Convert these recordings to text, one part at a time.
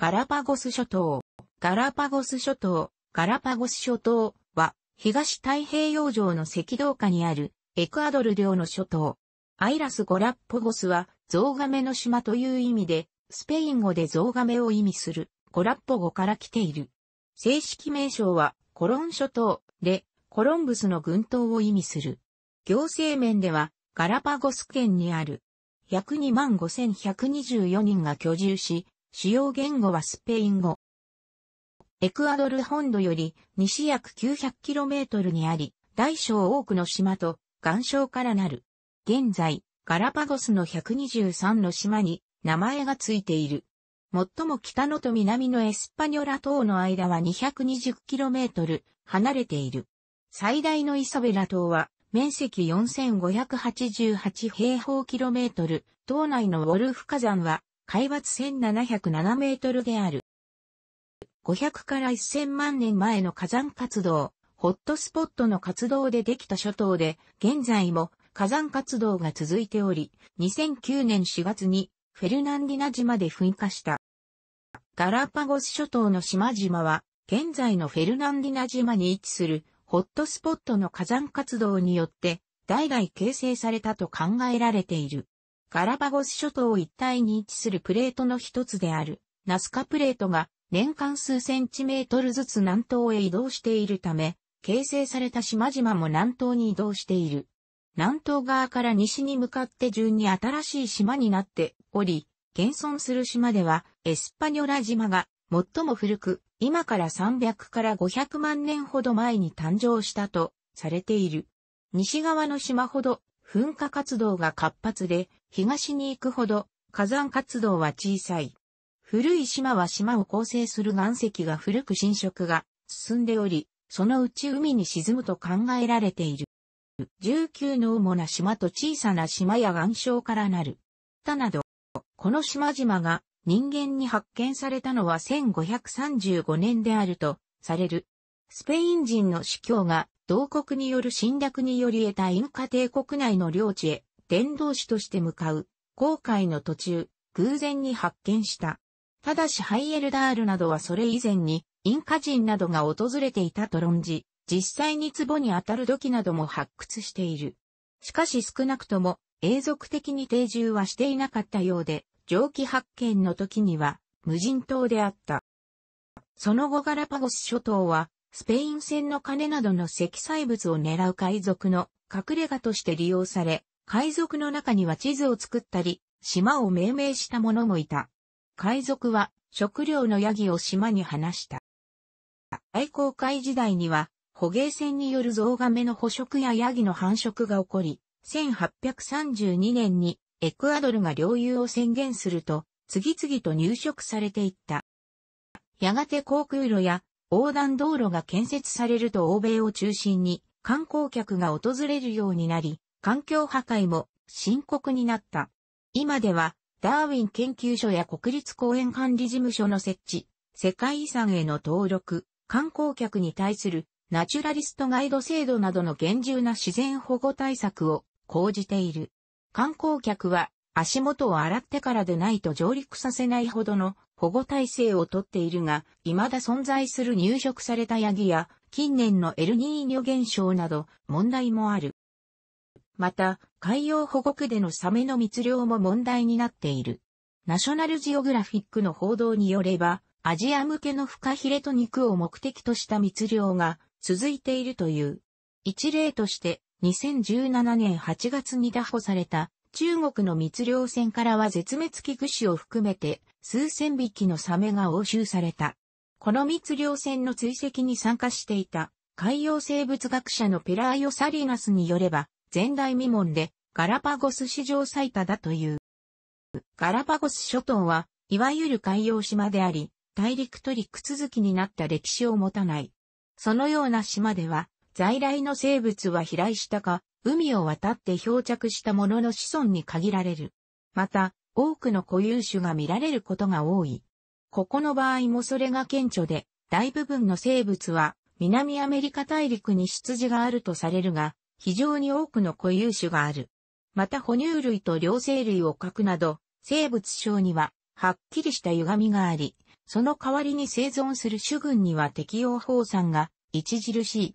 ガラパゴス諸島。ガラパゴス諸島、ガラパゴス諸島は、東太平洋上の赤道下にある、エクアドル領の諸島。アイラス・ゴラッポゴスは、ゾウガメの島という意味で、スペイン語でゾウガメを意味する、ゴラッポ語から来ている。正式名称は、コロン諸島で、コロンブスの群島を意味する。行政面では、ガラパゴス県にある、約25,124人が居住し、主要言語はスペイン語。エクアドル本土より西約 900km にあり、大小多くの島と岩礁からなる。現在、ガラパゴスの123の島に名前がついている。最も北のと南のエスパニョラ島の間は 220km 離れている。最大のイソベラ島は面積4588平方キロメートル、島内のウォルフ火山は海抜1707メートルである。500から1000万年前の火山活動、ホットスポットの活動でできた諸島で、現在も火山活動が続いており、2009年4月にフェルナンディナ島で噴火した。ガラパゴス諸島の島々は、現在のフェルナンディナ島に位置するホットスポットの火山活動によって、代々形成されたと考えられている。ガラパゴス諸島一帯に位置するプレートの一つである、ナスカプレートが年間数センチメートルずつ南東へ移動しているため、形成された島々も南東に移動している。南東側から西に向かって順に新しい島になっており、現存する島ではエスパニョラ島が最も古く、今から300から500万年ほど前に誕生したとされている。西側の島ほど噴火活動が活発で、東に行くほど火山活動は小さい。古い島は島を構成する岩石が古く浸食が進んでおり、そのうち海に沈むと考えられている。19の主な島と小さな島や岩礁からなる。たなど、この島々が人間に発見されたのは1535年であるとされる。スペイン人の司教が同国による侵略により得たインカ帝国内の領地へ伝道師として向かう、航海の途中、偶然に発見した。ただしハイエルダールなどはそれ以前に、インカ人などが訪れていたと論じ、実際に壺に当たる土器なども発掘している。しかし少なくとも、永続的に定住はしていなかったようで、蒸気発見の時には、無人島であった。その後ガラパゴス諸島は、スペイン船の鐘などの積載物を狙う海賊の隠れ家として利用され、海賊の中には地図を作ったり、島を命名した者もいた。海賊は食料のヤギを島に放した。愛好会時代には、捕鯨船によるゾウガメの捕食やヤギの繁殖が起こり、1832年にエクアドルが領有を宣言すると、次々と入植されていった。やがて航空路や横断道路が建設されると欧米を中心に観光客が訪れるようになり、環境破壊も深刻になった。今では、ダーウィン研究所や国立公園管理事務所の設置、世界遺産への登録、観光客に対するナチュラリストガイド制度などの厳重な自然保護対策を講じている。観光客は足元を洗ってからでないと上陸させないほどの保護体制をとっているが、未だ存在する入植されたヤギや近年のエルニーニョ現象など問題もある。また、海洋保護区でのサメの密漁も問題になっている。ナショナルジオグラフィックの報道によれば、アジア向けのフカヒレと肉を目的とした密漁が続いているという。一例として、2017年8月に打破された中国の密漁船からは絶滅危惧種を含めて数千匹のサメが押収された。この密漁船の追跡に参加していた海洋生物学者のペラーヨ・サリナスによれば、前代未聞で、ガラパゴス史上最多だという。ガラパゴス諸島は、いわゆる海洋島であり、大陸と陸続きになった歴史を持たない。そのような島では、在来の生物は飛来したか、海を渡って漂着したものの子孫に限られる。また、多くの固有種が見られることが多い。ここの場合もそれが顕著で、大部分の生物は南アメリカ大陸に出自があるとされるが、非常に多くの固有種がある。また哺乳類と両生類を描くなど、生物症には、はっきりした歪みがあり、その代わりに生存する種群には適応法産が著しい。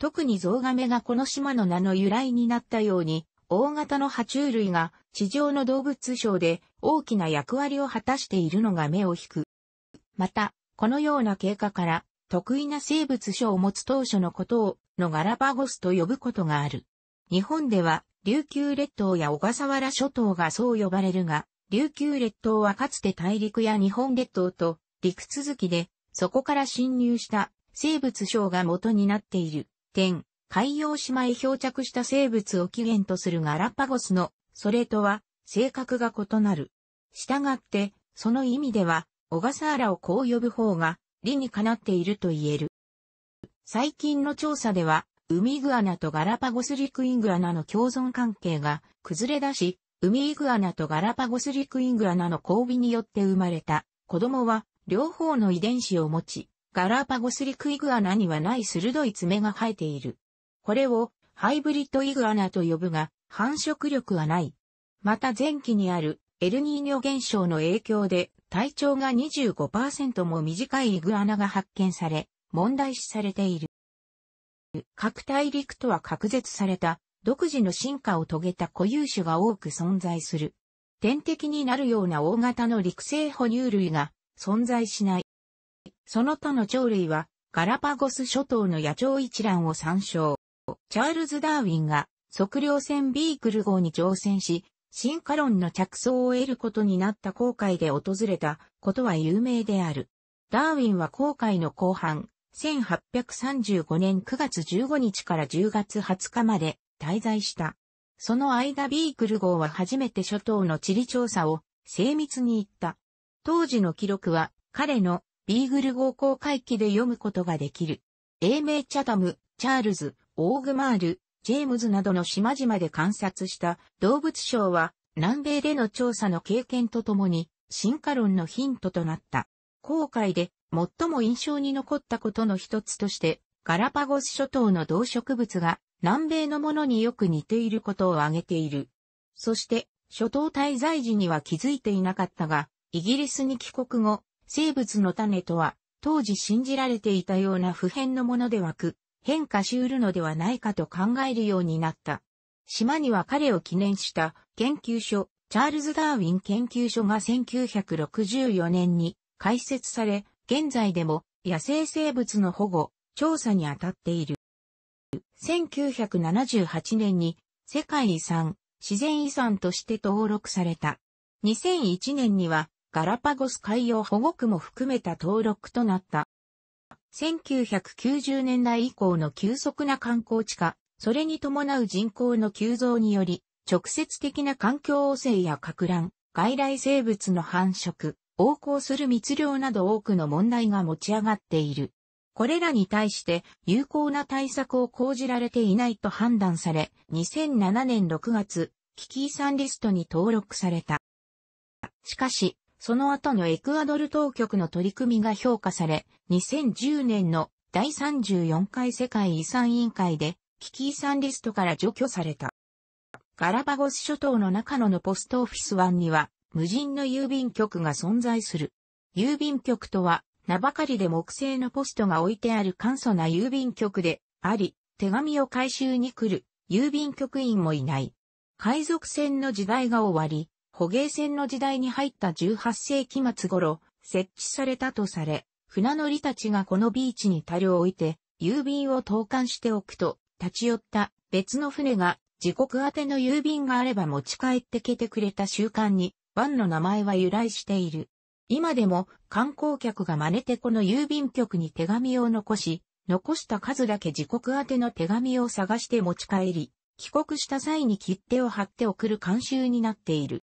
特にゾウガメがこの島の名の由来になったように、大型の爬虫類が地上の動物症で大きな役割を果たしているのが目を引く。また、このような経過から、得意な生物書を持つ当初のことを、のガラパゴスと呼ぶことがある。日本では、琉球列島や小笠原諸島がそう呼ばれるが、琉球列島はかつて大陸や日本列島と陸続きで、そこから侵入した生物省が元になっている点、海洋島へ漂着した生物を起源とするガラパゴスの、それとは性格が異なる。したがって、その意味では、小笠原をこう呼ぶ方が理にかなっていると言える。最近の調査では、ウミグアナとガラパゴスリクイングアナの共存関係が崩れ出し、ウミグアナとガラパゴスリクイングアナの交尾によって生まれた子供は両方の遺伝子を持ち、ガラパゴスリクイグアナにはない鋭い爪が生えている。これをハイブリッドイグアナと呼ぶが繁殖力はない。また前期にあるエルニーニョ現象の影響で体長が25%も短いイグアナが発見され、問題視されている。各大陸とは隔絶された、独自の進化を遂げた固有種が多く存在する。天敵になるような大型の陸生哺乳類が存在しない。その他の鳥類は、ガラパゴス諸島の野鳥一覧を参照。チャールズ・ダーウィンが測量船ビークル号に乗船し、進化論の着想を得ることになった航海で訪れたことは有名である。ダーウィンは航海の後半、1835年9月15日から10月20日まで滞在した。その間ビークル号は初めて諸島の地理調査を精密に行った。当時の記録は彼のビーグル号航海記で読むことができる。英明チャタム、チャールズ、オーグマール、ジェームズなどの島々で観察した動物賞は南米での調査の経験とともに進化論のヒントとなった。航海で最も印象に残ったことの一つとしてガラパゴス諸島の動植物が南米のものによく似ていることを挙げている。そして諸島滞在時には気づいていなかったがイギリスに帰国後生物の種とは当時信じられていたような普遍のものではく、変化しうるのではないかと考えるようになった。島には彼を記念した研究所、チャールズ・ダーウィン研究所が1964年に開設され、現在でも野生生物の保護、調査に当たっている。1978年に世界遺産、自然遺産として登録された。2001年にはガラパゴス海洋保護区も含めた登録となった。1990年代以降の急速な観光地化、それに伴う人口の急増により、直接的な環境汚染や拡乱、外来生物の繁殖、横行する密漁など多くの問題が持ち上がっている。これらに対して有効な対策を講じられていないと判断され、2007年6月、危機遺産リストに登録された。しかし、その後のエクアドル当局の取り組みが評価され、2010年の第34回世界遺産委員会で、危機遺産リストから除去された。ガラパゴス諸島の中野のポストオフィス湾には、無人の郵便局が存在する。郵便局とは、名ばかりで木製のポストが置いてある簡素な郵便局であり、手紙を回収に来る郵便局員もいない。海賊船の時代が終わり、捕鯨船の時代に入った18世紀末頃、設置されたとされ、船乗りたちがこのビーチに樽を置いて、郵便を投函しておくと、立ち寄った別の船が、自国宛ての郵便があれば持ち帰って来てくれた習慣に、湾の名前は由来している。今でも観光客が真似てこの郵便局に手紙を残し、残した数だけ自国宛ての手紙を探して持ち帰り、帰国した際に切手を貼って送る慣習になっている。